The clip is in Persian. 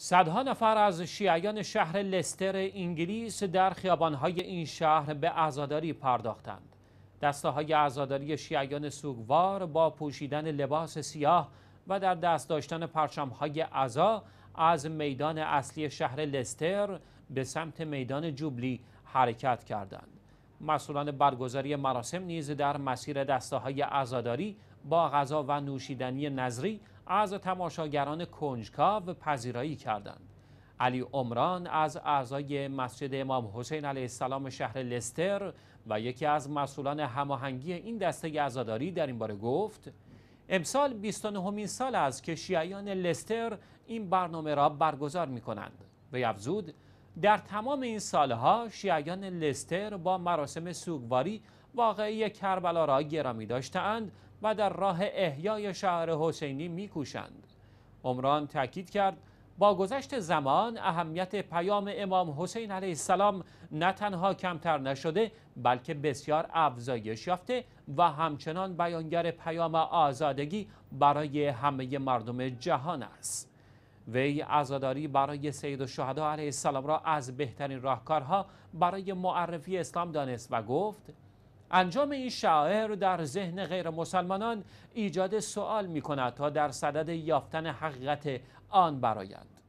صدها نفر از شیعیان شهر لستر انگلیس در خیابانهای این شهر به ازاداری پرداختند. دسته های عزاداری شیعیان سوگوار با پوشیدن لباس سیاه و در دست داشتن پرچم های از میدان اصلی شهر لستر به سمت میدان جوبلی حرکت کردند. مسئولان برگزاری مراسم نیز در مسیر دسته های عزاداری با غذا و نوشیدنی نظری از تماشاگران کنجکاو پذیرایی کردند. علی عمران از اعضای مسجد امام حسین علیه السلام شهر لستر و یکی از مسئولان هماهنگی این دسته عزاداری در این باره گفت امسال 29 سال است که شیعیان لستر این برنامه را برگزار می کنند. به افزود در تمام این سالها شیعیان لستر با مراسم سوگواری واقعی کربلا را گرامی داشتند و در راه احیای شهر حسینی میکوشند عمران تاکید کرد با گذشت زمان اهمیت پیام امام حسین علیه السلام نه تنها کمتر نشده بلکه بسیار افزایش یافته و همچنان بیانگر پیام آزادگی برای همه مردم جهان است وی عزاداری برای سید شهده علیه السلام را از بهترین راهکارها برای معرفی اسلام دانست و گفت انجام این شاعر در ذهن غیر مسلمانان ایجاد سؤال می کند تا در صدد یافتن حقیقت آن برایند